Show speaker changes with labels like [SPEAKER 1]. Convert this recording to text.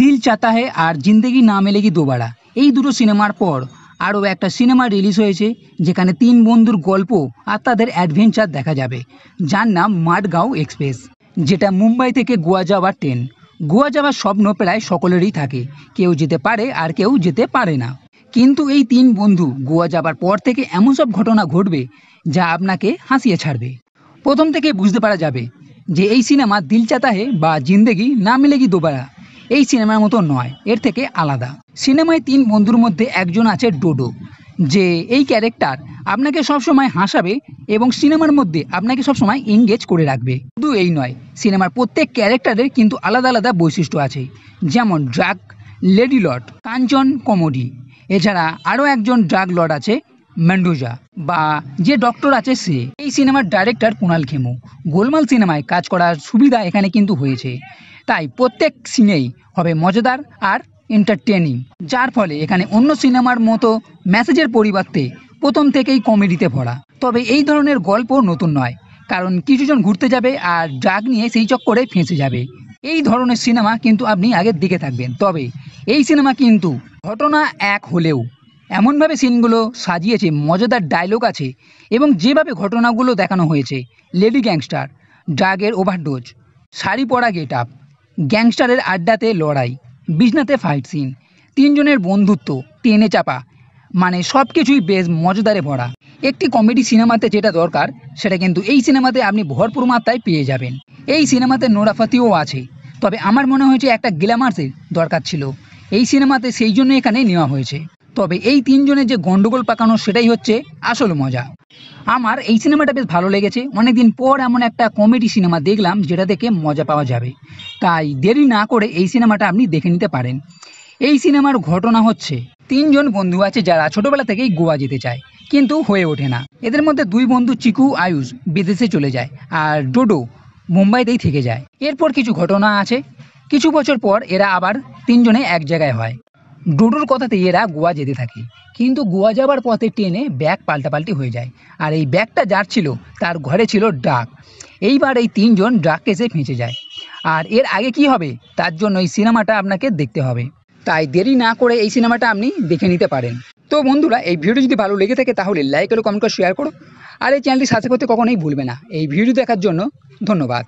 [SPEAKER 1] দিল চাতা হে আর জিন্দেগি না মেলেগি দোবারা এই দুটো সিনেমার পর আরও একটা সিনেমা রিলিজ হয়েছে যেখানে তিন বন্ধুর গল্প আর তাদের অ্যাডভেঞ্চার দেখা যাবে যার নাম মাডগাঁও এক্সপ্রেস যেটা মুম্বাই থেকে গোয়া যাওয়ার ট্রেন গোয়া যাওয়ার স্বপ্ন প্রায় সকলেরই থাকে কেউ যেতে পারে আর কেউ যেতে পারে না কিন্তু এই তিন বন্ধু গোয়া যাবার পর থেকে এমন সব ঘটনা ঘটবে যা আপনাকে হাসিয়ে ছাড়বে প্রথম থেকে বুঝতে পারা যাবে যে এই সিনেমা দিল চাতা হে বা জিন্দেগি না মিলেগি দোবারা এই সিনেমার মতো নয় এর থেকে আলাদা সিনেমায় তিন বন্ধুর মধ্যে একজন আছে ডোডো যে এই ক্যারেক্টার আপনাকে সবসময় হাসাবে এবং সিনেমার মধ্যে আপনাকে সবসময় এঙ্গেজ করে রাখবে শুধু এই নয় সিনেমার প্রত্যেক ক্যারেক্টারের কিন্তু আলাদা আলাদা বৈশিষ্ট্য আছে যেমন drug lady lord Kanchan comedy এছাড়া আরও একজন ড্রাগ লর্ড আছে ম্যান্ডুজা বা যে ডক্টর আছে সে এই সিনেমার ডাইরেক্টর কুণাল খেমু গোলমাল সিনেমায় কাজ করার সুবিধা এখানে কিন্তু হয়েছে তাই প্রত্যেক সিনেই হবে মজাদার আর এন্টারটেনিং যার ফলে এখানে অন্য সিনেমার মতো মেসেজের পরিবর্তে প্রথম থেকেই কমেডিতে ভরা তবে এই ধরনের গল্প নতুন নয় কারণ কিছুজন ঘুরতে যাবে আর ড্রাগ নিয়ে সেই চক্করে ফেঁসে যাবে এই ধরনের সিনেমা কিন্তু আপনি আগের দিকে থাকবেন তবে এই সিনেমা কিন্তু ঘটনা এক হলেও এমনভাবে সিনগুলো সাজিয়েছে মজাদার ডায়লগ আছে এবং যেভাবে ঘটনাগুলো দেখানো হয়েছে লেডি গ্যাংস্টার ড্রাগের ওভারডোজ শাড়ি পরা গেট আপ গ্যাংস্টারের আড্ডাতে লড়াই বিছনাতে ফাইট সিন তিনজনের বন্ধুত্ব টেনে চাপা মানে সব কিছুই বেশ মজাদারে ভরা একটি কমেডি সিনেমাতে যেটা দরকার সেটা কিন্তু এই সিনেমাতে আপনি ভরপুর মাত্রায় পেয়ে যাবেন এই সিনেমাতে নোরাফাতিও আছে তবে আমার মনে হয়েছে একটা গ্ল্যামার্সের দরকার ছিল এই সিনেমাতে সেই জন্য এখানে নেওয়া হয়েছে তবে এই তিনজনের যে গন্ডগোল পাকানো সেটাই হচ্ছে আসল মজা আমার এই সিনেমাটা বেশ ভালো লেগেছে অনেকদিন পর এমন একটা কমেডি সিনেমা দেখলাম যেটা দেখে মজা পাওয়া যাবে তাই দেরি না করে এই সিনেমাটা আপনি দেখে নিতে পারেন এই সিনেমার ঘটনা হচ্ছে তিনজন বন্ধু আছে যারা ছোটবেলা থেকেই গোয়া যেতে চায় কিন্তু হয়ে ওঠে না এদের মধ্যে দুই বন্ধু চিকু আয়ুষ বিদেশে চলে যায় আর ডোডো মুম্বাইতেই থেকে যায় এরপর কিছু ঘটনা আছে কিছু বছর পর এরা আবার তিনজনে এক জায়গায় হয় ডুডুর কথাতে এরা গোয়া যেতে থাকে কিন্তু গোয়া যাবার পথে টেনে ব্যাগ পাল্টাপাল্টি হয়ে যায় আর এই ব্যাগটা যার ছিল তার ঘরে ছিল ডাক এইবার এই তিনজন ডাক কেসে ফেঁচে যায় আর এর আগে কি হবে তার জন্য এই সিনেমাটা আপনাকে দেখতে হবে তাই দেরি না করে এই সিনেমাটা আপনি দেখে নিতে পারেন তো বন্ধুরা এই ভিডিও যদি ভালো লেগে থাকে তাহলে লাইক করো কমেন্ট করে শেয়ার করো আর এই চ্যানেলটি সাথে করতে কখনোই ভুলবে না এই ভিডিও দেখার জন্য ধন্যবাদ